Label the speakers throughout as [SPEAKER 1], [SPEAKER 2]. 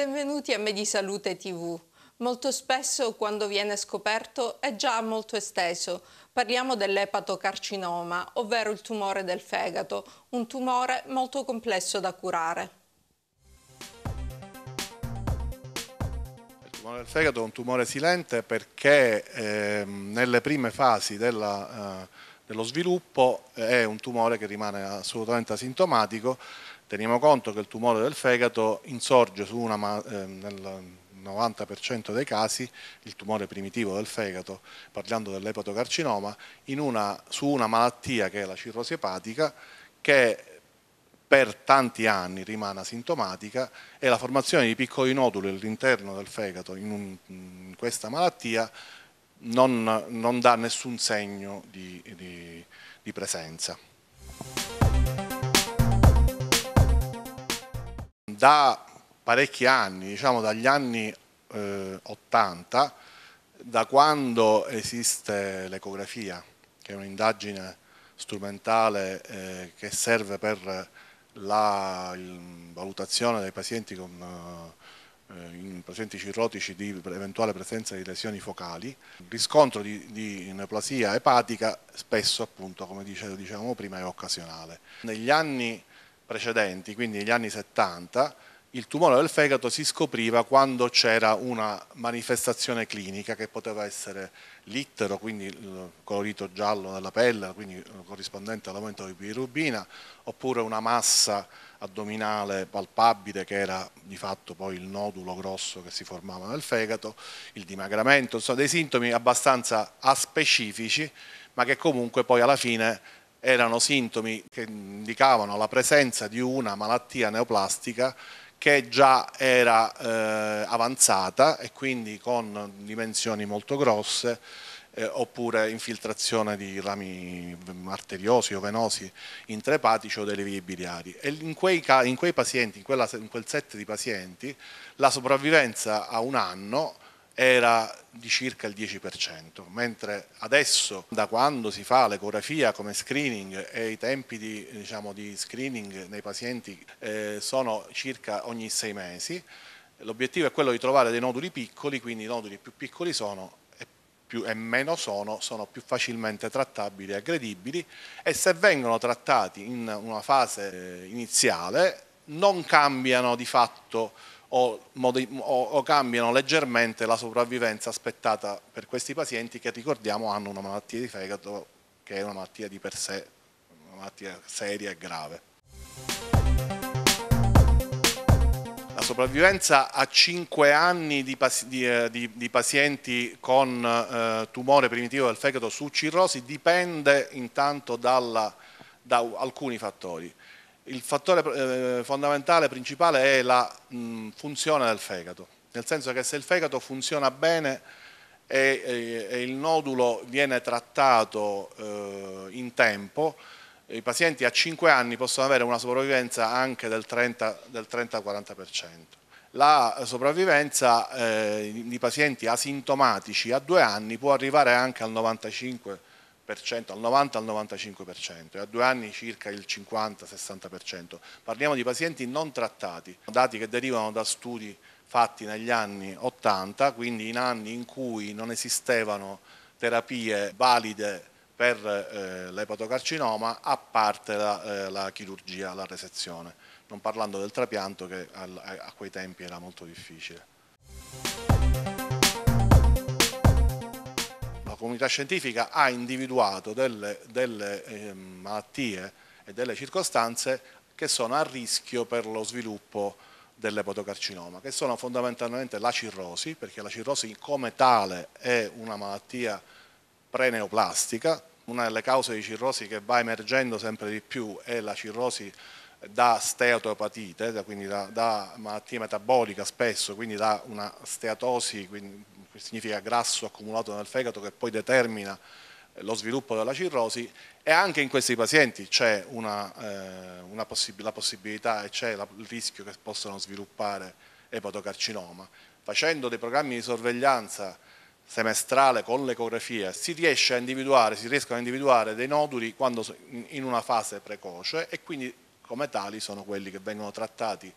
[SPEAKER 1] Benvenuti a Medisalute TV. Molto spesso quando viene scoperto è già molto esteso. Parliamo dell'epatocarcinoma, ovvero il tumore del fegato, un tumore molto complesso da curare.
[SPEAKER 2] Il tumore del fegato è un tumore silente perché eh, nelle prime fasi della eh, dello sviluppo, è un tumore che rimane assolutamente asintomatico. Teniamo conto che il tumore del fegato insorge su una, ehm, nel 90% dei casi, il tumore primitivo del fegato, parlando dell'epatocarcinoma, una, su una malattia che è la cirrosi epatica, che per tanti anni rimane asintomatica e la formazione di piccoli noduli all'interno del fegato in, un, in questa malattia non, non dà nessun segno di, di, di presenza. Da parecchi anni, diciamo dagli anni eh, 80, da quando esiste l'ecografia, che è un'indagine strumentale eh, che serve per la valutazione dei pazienti con eh, eh, in presenti cirrotici di eventuale presenza di lesioni focali, il riscontro di, di neoplasia epatica spesso appunto come dicevo, dicevamo prima è occasionale. Negli anni precedenti, quindi negli anni 70, il tumore del fegato si scopriva quando c'era una manifestazione clinica che poteva essere l'ittero, quindi il colorito giallo della pelle, quindi corrispondente all'aumento di pirubina, oppure una massa addominale palpabile che era di fatto poi il nodulo grosso che si formava nel fegato, il dimagramento, insomma dei sintomi abbastanza aspecifici ma che comunque poi alla fine erano sintomi che indicavano la presenza di una malattia neoplastica che già era eh, avanzata e quindi con dimensioni molto grosse eh, oppure infiltrazione di rami arteriosi o venosi intrepatici o delle vie biliari. E in quei, in quei pazienti, in, quella, in quel set di pazienti, la sopravvivenza a un anno era di circa il 10%, mentre adesso da quando si fa l'ecografia come screening e i tempi di, diciamo, di screening nei pazienti eh, sono circa ogni sei mesi, l'obiettivo è quello di trovare dei noduli piccoli, quindi i noduli più piccoli sono più e meno sono, sono più facilmente trattabili e aggredibili e se vengono trattati in una fase eh, iniziale non cambiano di fatto o, o, cambiano leggermente la sopravvivenza aspettata per questi pazienti che ricordiamo hanno una malattia di fegato che è una malattia di per sé, una malattia seria e grave. sopravvivenza a 5 anni di, di, eh, di, di pazienti con eh, tumore primitivo del fegato su cirrosi dipende intanto dalla, da alcuni fattori. Il fattore eh, fondamentale, principale è la mh, funzione del fegato, nel senso che se il fegato funziona bene e, e, e il nodulo viene trattato eh, in tempo, i pazienti a 5 anni possono avere una sopravvivenza anche del 30-40%. La sopravvivenza eh, di pazienti asintomatici a 2 anni può arrivare anche al 95%, al 90-95%, e a 2 anni circa il 50-60%. Parliamo di pazienti non trattati, dati che derivano da studi fatti negli anni 80, quindi in anni in cui non esistevano terapie valide per eh, l'epatocarcinoma a parte la, eh, la, chirurgia, la resezione, non parlando del trapianto che al, a quei tempi era molto difficile. La comunità scientifica ha individuato delle, delle eh, malattie e delle circostanze che sono a rischio per lo sviluppo dell'epatocarcinoma, che sono fondamentalmente la cirrosi, perché la cirrosi come tale è una malattia preneoplastica, una delle cause di cirrosi che va emergendo sempre di più è la cirrosi da steatopatite, quindi da, da, malattia metabolica spesso, quindi da una steatosi, quindi, che significa grasso accumulato nel fegato che poi determina eh, lo sviluppo della cirrosi e anche in questi pazienti c'è eh, possib la possibilità e c'è il rischio che possano sviluppare epatocarcinoma. Facendo dei programmi di sorveglianza semestrale con l'ecografia si, riesce si riescono a individuare dei noduli quando, in una fase precoce e quindi come tali sono quelli che vengono trattati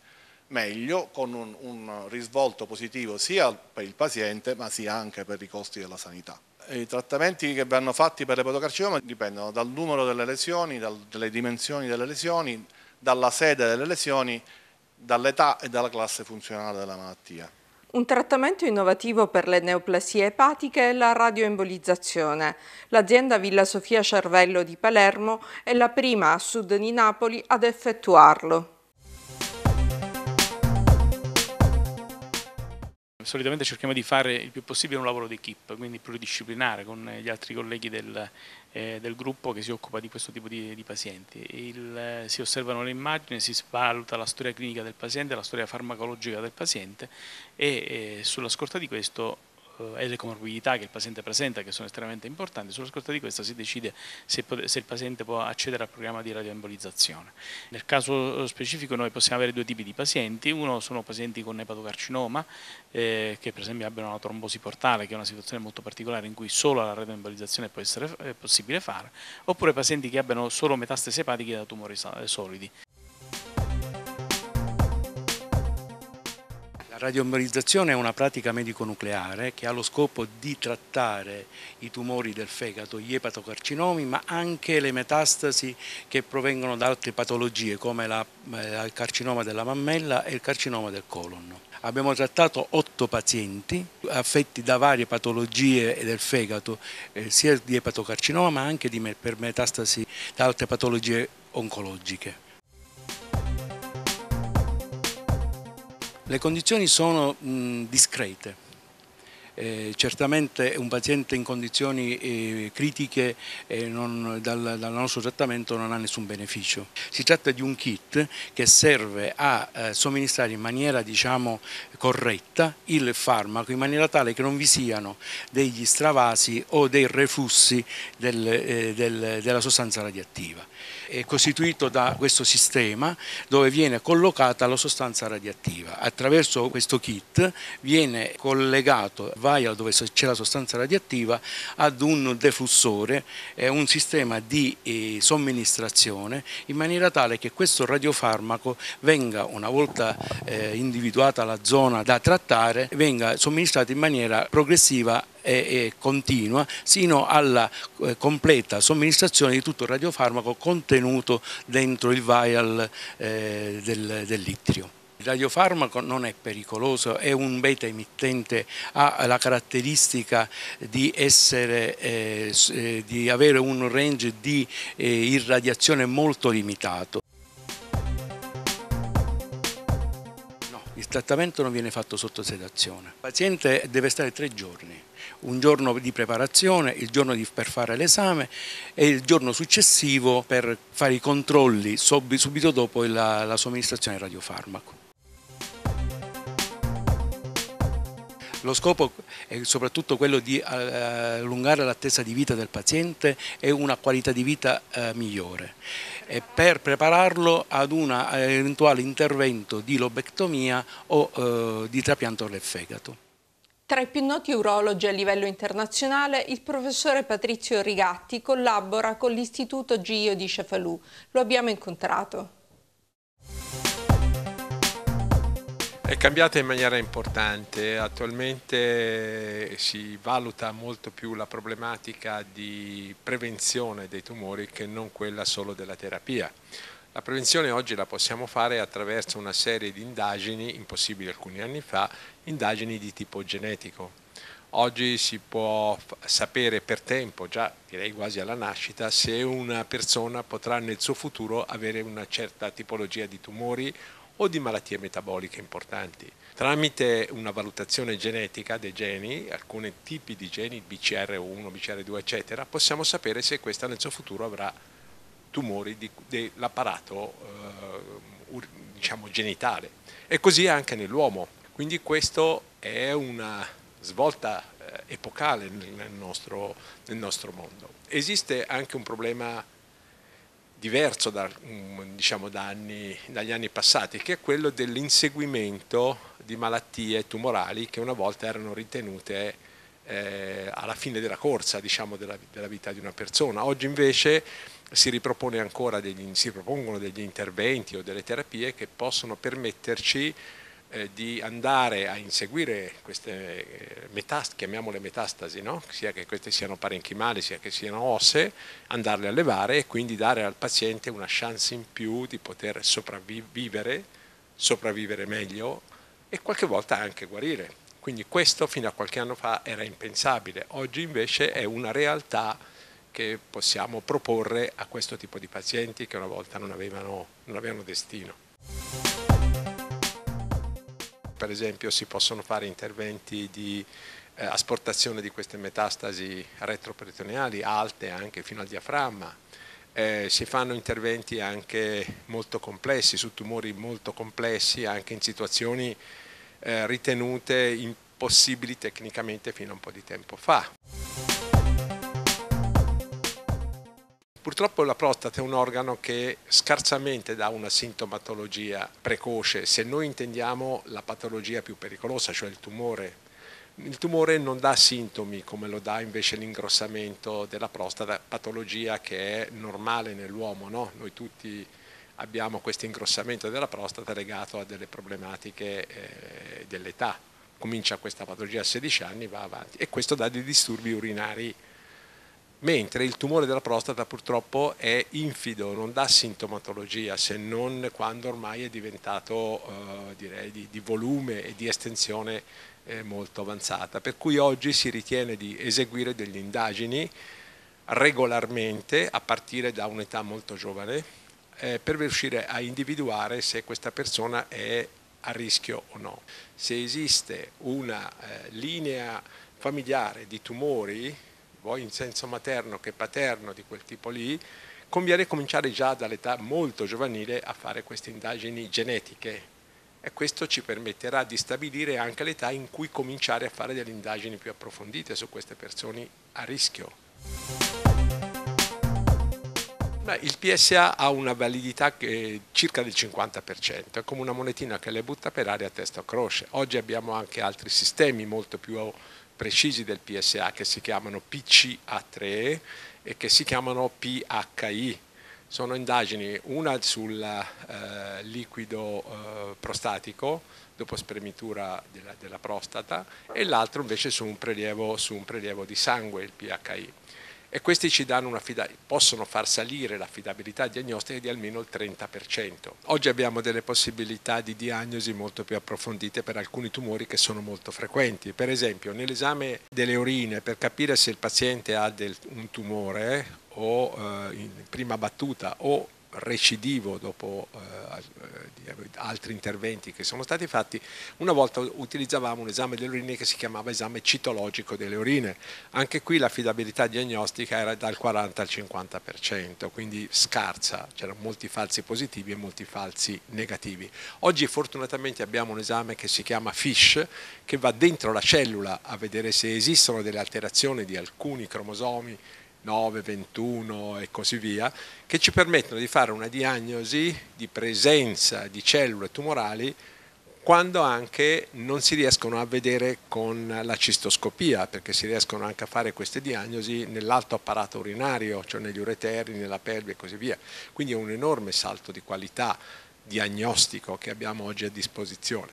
[SPEAKER 2] meglio con un, un risvolto positivo sia per il paziente ma sia anche per i costi della sanità. I trattamenti che vanno fatti per l'epatocarcinoma dipendono dal numero delle lesioni, dalle dimensioni delle lesioni, dalla sede delle lesioni, dall'età e dalla classe funzionale della malattia.
[SPEAKER 1] Un trattamento innovativo per le neoplasie epatiche è la radioembolizzazione. L'azienda Villa Sofia Cervello di Palermo è la prima a sud di Napoli ad effettuarlo.
[SPEAKER 3] Solitamente cerchiamo di fare il più possibile un lavoro d'equipe, quindi pluridisciplinare con gli altri colleghi del, eh, del gruppo che si occupa di questo tipo di, di pazienti. Il, eh, si osservano le immagini, si valuta la storia clinica del paziente, la storia farmacologica del paziente e eh, sulla scorta di questo eh, e le comorbidità che il paziente presenta, che sono estremamente importanti, sulla scorta di questo si decide se, se il paziente può accedere al programma di radioembolizzazione. Nel caso specifico noi possiamo avere due tipi di pazienti, uno sono pazienti con epatocarcinoma, eh, che per esempio abbiano una trombosi portale, che è una situazione molto particolare in cui solo la radioembolizzazione può essere possibile fare, oppure pazienti che abbiano solo metastasi epatiche da tumori solidi. radiomerizzazione è una pratica medico-nucleare che ha lo scopo di trattare i tumori del fegato, gli epatocarcinomi, ma anche le metastasi che provengono da altre patologie come la, eh, il carcinoma della mammella e il carcinoma del colon. Abbiamo trattato otto pazienti affetti da varie patologie del fegato, eh, sia di epatocarcinoma ma anche di, per metastasi da altre patologie oncologiche. Le condizioni sono mh, discrete, eh, certamente un paziente in condizioni eh, critiche eh, non, dal, dal, nostro trattamento non ha nessun beneficio. Si tratta di un kit che serve a eh, somministrare in maniera diciamo, corretta il farmaco in maniera tale che non vi siano degli stravasi o dei reflussi del, eh, del, della sostanza radioattiva. È costituito da questo sistema dove viene collocata la sostanza radioattiva. Attraverso questo kit viene collegato vaiola dove c'è la sostanza radioattiva ad un deflussore, eh, un sistema di eh, somministrazione in maniera tale che questo radiofarmaco venga una volta eh, individuata la zona da trattare, venga somministrato in maniera progressiva e, continua sino alla completa somministrazione di tutto il radiofarmaco contenuto dentro il vial eh, dell'itrio. Il radiofarmaco non è pericoloso, è un beta emittente, ha la caratteristica di, essere, eh, eh di avere un range di eh, irradiazione molto limitato. il trattamento non viene fatto sotto sedazione. Il paziente deve stare tre giorni, un giorno di preparazione, il giorno per fare l'esame e il giorno successivo per fare i controlli subito dopo la, la somministrazione del radiofarmaco. Lo scopo è soprattutto quello di eh, allungare l'attesa di vita del paziente e una qualità di vita eh, migliore e per prepararlo ad un eh, eventuale intervento di lobectomia o di trapianto del fegato.
[SPEAKER 1] Tra i più noti urologi a livello internazionale, il professore Patrizio Rigatti collabora con l'Istituto Gio di Cefalù. Lo abbiamo incontrato.
[SPEAKER 4] È cambiata in maniera importante, attualmente eh, si valuta molto più la problematica di prevenzione dei tumori che non quella solo della terapia. La prevenzione oggi la possiamo fare attraverso una serie di indagini, impossibili alcuni anni fa, indagini di tipo genetico. Oggi si può sapere per tempo, già direi quasi alla nascita, se una persona potrà nel suo futuro avere una certa tipologia di tumori o di malattie metaboliche importanti. Tramite una valutazione genetica dei geni, alcuni tipi di geni, BCR1, BCR2, eccetera, possiamo sapere se questa nel suo futuro avrà tumori dell'apparato eh, diciamo, genitale. E così anche nell'uomo. Quindi questo è una svolta eh, epocale nel nostro, nel nostro mondo. Esiste anche un problema diverso da, mm, diciamo, da anni, dagli anni passati, che è quello dell'inseguimento di malattie tumorali che una volta erano ritenute eh, alla fine della corsa diciamo, della, della, vita di una persona. Oggi invece si, degli, si propongono degli interventi o delle terapie che possono permetterci eh, di andare a inseguire queste eh, metastasi, chiamiamole metastasi, no? sia che queste siano parenchimali sia che siano osse, andarle a levare e quindi dare al paziente una chance in più di poter sopravvivere, sopravvivere meglio e qualche volta anche guarire. Quindi questo fino a qualche anno fa era impensabile, oggi invece è una realtà che possiamo proporre a questo tipo di pazienti che una volta non avevano, non avevano destino per esempio si possono fare interventi di eh, asportazione di queste metastasi retroperitoneali alte anche fino al diaframma, eh, si fanno interventi anche molto complessi, su tumori molto complessi, anche in situazioni eh, ritenute impossibili tecnicamente fino a un po' di tempo fa. Purtroppo la prostata è un organo che scarsamente dà una sintomatologia precoce, se noi intendiamo la patologia più pericolosa, cioè il tumore. Il tumore non dà sintomi come lo dà invece l'ingrossamento della prostata, patologia che è normale nell'uomo, no? noi tutti abbiamo questo ingrossamento della prostata legato a delle problematiche eh, dell'età. Comincia questa patologia a 16 anni, va avanti e questo dà dei disturbi urinari mentre il tumore della prostata purtroppo è infido, non dà sintomatologia se non quando ormai è diventato eh, direi di, di, volume e di estensione eh, molto avanzata. Per cui oggi si ritiene di eseguire delle indagini regolarmente a partire da un'età molto giovane eh, per riuscire a individuare se questa persona è a rischio o no. Se esiste una eh, linea familiare di tumori vuoi in senso materno che paterno di quel tipo lì, conviene cominciare già dall'età molto giovanile a fare queste indagini genetiche e questo ci permetterà di stabilire anche l'età in cui cominciare a fare delle indagini più approfondite su queste persone a rischio. Beh, il PSA ha una validità che circa del 50%, è come una monetina che le butta per aria a testa o croce. Oggi abbiamo anche altri sistemi molto più precisi del PSA che si chiamano PCA3 e che si chiamano PHI. Sono indagini, una sul eh, liquido eh, prostatico dopo spremitura della, della prostata e l'altra invece su un, prelievo, su un prelievo di sangue, il PHI e questi ci danno una fida- possono far salire l'affidabilità diagnostica di almeno il 30%. Oggi abbiamo delle possibilità di diagnosi molto più approfondite per alcuni tumori che sono molto frequenti. Per esempio, nell'esame delle urine per capire se il paziente ha del, un tumore eh, o eh, in prima battuta o recidivo dopo eh, altri interventi che sono stati fatti, una volta utilizzavamo un esame delle urine che si chiamava esame citologico delle urine. Anche qui l'affidabilità diagnostica era dal 40 al 50%, quindi scarsa, c'erano molti falsi positivi e molti falsi negativi. Oggi fortunatamente abbiamo un esame che si chiama FISH, che va dentro la cellula a vedere se esistono delle alterazioni di alcuni cromosomi 9, 21 e così via, che ci permettono di fare una diagnosi di presenza di cellule tumorali quando anche non si riescono a vedere con la cistoscopia, perché si riescono anche a fare queste diagnosi nell'alto apparato urinario, cioè negli ureteri, nella pelve e così via. Quindi è un enorme salto di qualità diagnostico che abbiamo oggi a disposizione.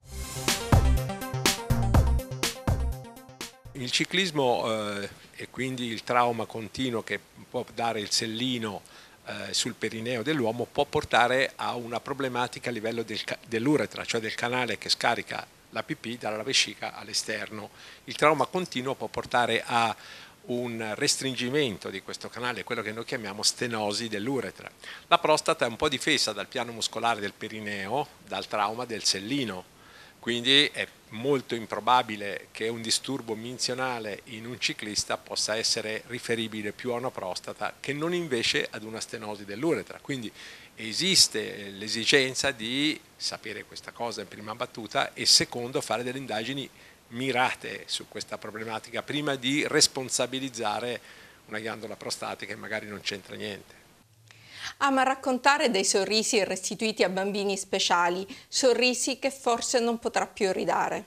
[SPEAKER 4] il ciclismo eh, e quindi il trauma continuo che può dare il sellino eh, sul perineo dell'uomo può portare a una problematica a livello del, dell'uretra, cioè del canale che scarica la pipì dalla vescica all'esterno. Il trauma continuo può portare a un restringimento di questo canale, quello che noi chiamiamo stenosi dell'uretra. La prostata è un po' difesa dal piano muscolare del perineo, dal trauma del sellino quindi è molto improbabile che un disturbo menzionale in un ciclista possa essere riferibile più a una prostata che non invece ad una stenosi dell'uretra. Quindi esiste l'esigenza di sapere questa cosa in prima battuta e secondo fare delle indagini mirate su questa problematica prima di responsabilizzare una ghiandola prostatica che magari non c'entra niente
[SPEAKER 1] ama ah, raccontare dei sorrisi restituiti a bambini speciali, sorrisi che forse non potrà più ridare.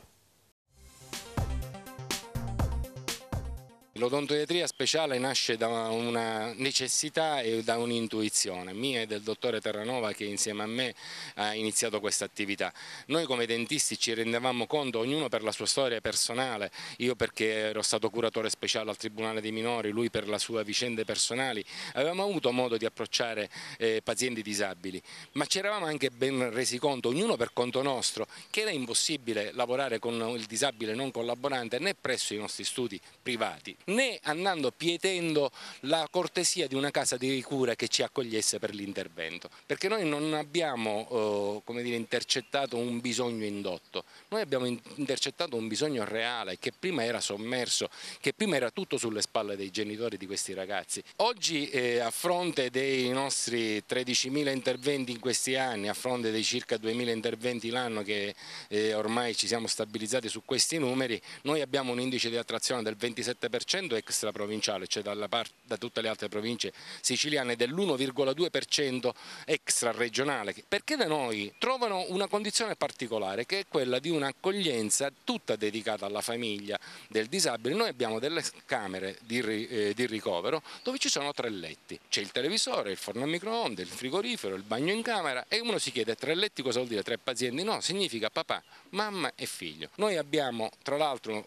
[SPEAKER 5] L'odontoiatria speciale nasce da una necessità e da un'intuizione mia e del dottore Terranova che insieme a me ha iniziato questa attività. Noi come dentisti ci rendevamo conto, ognuno per la sua storia personale, io perché ero stato curatore speciale al Tribunale dei Minori, lui per le sue vicende personali, avevamo avuto modo di approcciare eh, pazienti disabili, ma ci eravamo anche ben resi conto, ognuno per conto nostro, che era impossibile lavorare con il disabile non collaborante né presso i nostri studi privati né andando pietendo la cortesia di una casa di cura che ci accogliesse per l'intervento, perché noi non abbiamo eh, dire, intercettato un bisogno indotto, noi abbiamo intercettato un bisogno reale che prima era sommerso, che prima era tutto sulle spalle dei genitori di questi ragazzi. Oggi eh, a fronte dei nostri 13.000 interventi in questi anni, a fronte dei circa 2.000 interventi l'anno che eh, ormai ci siamo stabilizzati su questi numeri, noi abbiamo un indice di attrazione del 27%, dell'1,5% extraprovinciale, cioè part, da tutte le altre province siciliane, e dell'1,2% extraregionale, perché da noi trovano una condizione particolare che è quella di un'accoglienza tutta dedicata alla famiglia del disabile. Noi abbiamo delle camere di, eh, di ricovero dove ci sono tre letti, c'è il televisore, il forno a microonde, il frigorifero, il bagno in camera e uno si chiede tre letti cosa vuol dire? Tre pazienti? No, significa papà, mamma e figlio. Noi abbiamo tra l'altro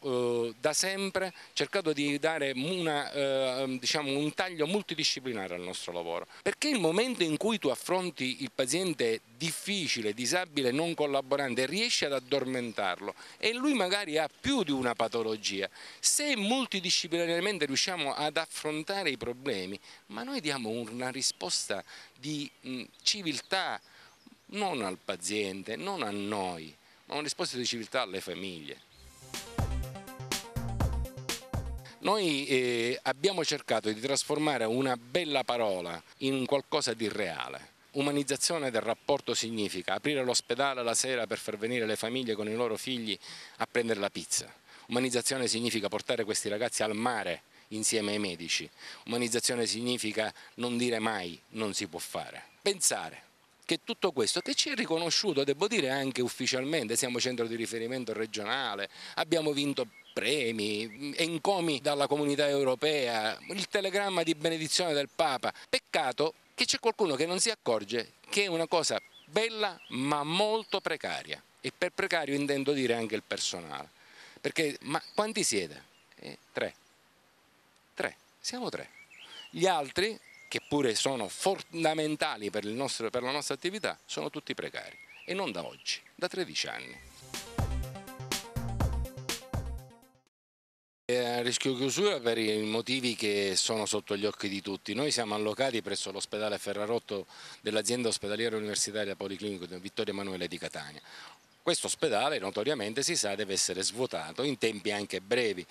[SPEAKER 5] eh, da sempre cercato di dare una, eh, um, diciamo, un taglio multidisciplinare al nostro lavoro, perché il momento in cui tu affronti il paziente difficile, disabile, non collaborante, riesci ad addormentarlo e lui magari ha più di una patologia, se multidisciplinariamente riusciamo ad affrontare i problemi, ma noi diamo una risposta di mh, mm, civiltà non al paziente, non a noi, ma una risposta di civiltà alle famiglie. Noi eh, abbiamo cercato di trasformare una bella parola in qualcosa di reale. Umanizzazione del rapporto significa aprire l'ospedale la sera per far venire le famiglie con i loro figli a prendere la pizza. Umanizzazione significa portare questi ragazzi al mare insieme ai medici. Umanizzazione significa non dire mai non si può fare. Pensare che tutto questo, che ci è riconosciuto, devo dire anche ufficialmente, siamo centro di riferimento regionale, abbiamo vinto premi, mm, encomi dalla comunità europea, il telegramma di benedizione del Papa. Peccato che c'è qualcuno che non si accorge che è una cosa bella ma molto precaria e per precario intendo dire anche il personale. Perché ma quanti siete? Eh, tre. Tre, siamo tre. Gli altri, che pure sono fondamentali per, nostro, per la nostra attività, sono tutti precari e non da oggi, da 13 anni. A rischio chiusura per i motivi che sono sotto gli occhi di tutti. Noi siamo allocati presso l'ospedale Ferrarotto dell'azienda ospedaliera universitaria Policlinico di Vittorio Emanuele di Catania. Questo ospedale notoriamente si sa deve essere svuotato in tempi anche brevi,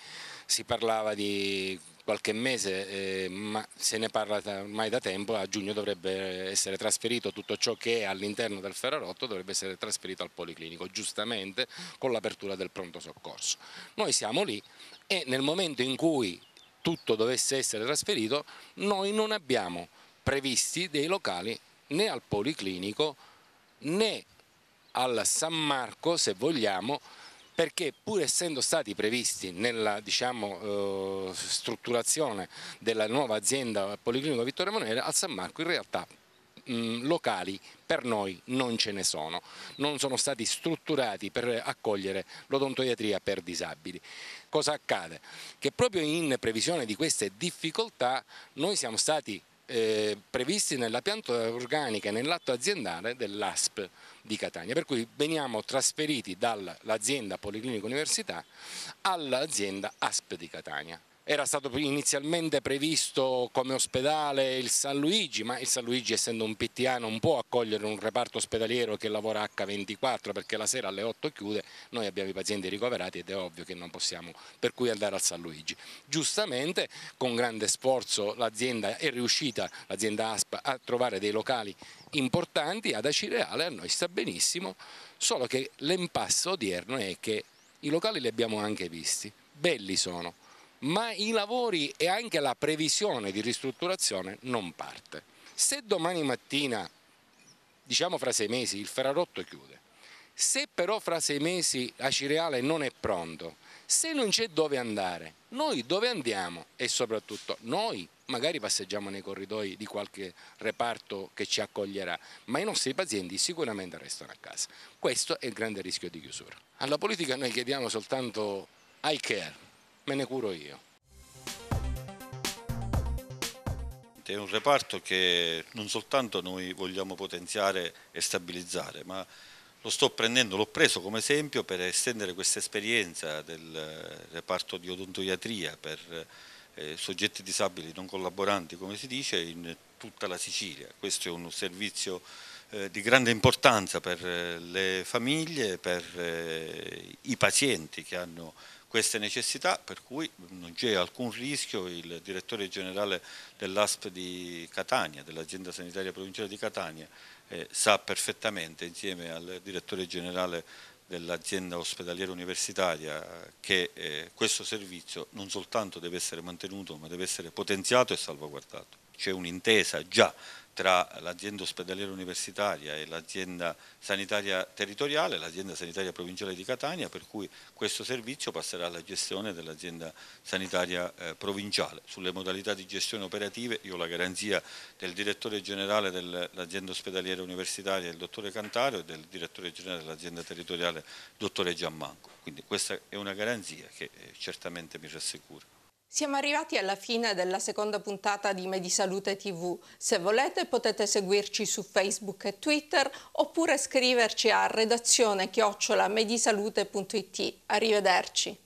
[SPEAKER 5] si parlava di qualche mese, eh, ma se ne parla ormai da tempo, a giugno dovrebbe essere trasferito tutto ciò che è all'interno del Ferrarotto, dovrebbe essere trasferito al Policlinico, giustamente con l'apertura del pronto soccorso. Noi siamo lì e nel momento in cui tutto dovesse essere trasferito noi non abbiamo previsti dei locali né al Policlinico né al San Marco se vogliamo perché pur essendo stati previsti nella diciamo, eh, strutturazione della nuova azienda Policlinico Vittorio Emanuele al San Marco in realtà mm, locali per noi non ce ne sono, non sono stati strutturati per accogliere l'odontoiatria per disabili cosa accade? Che proprio in previsione di queste difficoltà noi siamo stati eh, previsti nella pianta organica e nell'atto aziendale dell'ASP di Catania, per cui veniamo trasferiti dall'azienda Policlinico Università all'azienda ASP di Catania era stato inizialmente previsto come ospedale il San Luigi, ma il San Luigi essendo un PTA non può accogliere un reparto ospedaliero che lavora H24 perché la sera alle 8 chiude, noi abbiamo i pazienti ricoverati ed è ovvio che non possiamo per cui andare al San Luigi. Giustamente con grande sforzo l'azienda è riuscita, l'azienda ASPA, a trovare dei locali importanti ad Acireale, a noi sta benissimo, solo che l'impasso odierno è che i locali li abbiamo anche visti, belli sono ma i lavori e anche la previsione di ristrutturazione non parte. Se domani mattina, diciamo fra sei mesi, il Ferrarotto chiude, se però fra sei mesi Acireale non è pronto, se non c'è dove andare, noi dove andiamo e soprattutto noi magari passeggiamo nei corridoi di qualche reparto che ci accoglierà, ma i nostri pazienti sicuramente restano a casa. Questo è il grande rischio di chiusura. Alla politica noi
[SPEAKER 6] chiediamo soltanto
[SPEAKER 5] I care, me ne curo io.
[SPEAKER 6] È un reparto che non soltanto noi vogliamo potenziare e stabilizzare, ma lo sto prendendo, l'ho preso come esempio per estendere questa esperienza del eh, reparto di odontoiatria per eh, soggetti disabili non collaboranti, come si dice, in tutta la Sicilia. Questo è un servizio eh, di grande importanza per eh, le famiglie, per eh, i pazienti che hanno queste necessità, per cui non c'è alcun rischio, il direttore generale dell'ASP di Catania, dell'azienda sanitaria provinciale di Catania, sa perfettamente insieme al direttore generale dell'azienda ospedaliera universitaria che eh, questo servizio non soltanto deve essere mantenuto ma deve essere potenziato e salvaguardato. C'è un'intesa già tra l'azienda ospedaliera universitaria e l'azienda sanitaria territoriale, l'azienda sanitaria provinciale di Catania, per cui questo servizio passerà alla gestione dell'azienda sanitaria eh, provinciale. Sulle modalità di gestione operative io ho la garanzia del direttore generale dell'azienda ospedaliera universitaria, il dottore Cantaro, e del direttore generale dell'azienda territoriale, il dottore Giammanco. Quindi questa è una garanzia che eh, certamente mi rassicura.
[SPEAKER 1] Siamo arrivati alla fine della seconda puntata di Medisalute TV. Se volete potete seguirci su Facebook e Twitter oppure scriverci a redazione chiocciolaMedisalute.it. Arrivederci.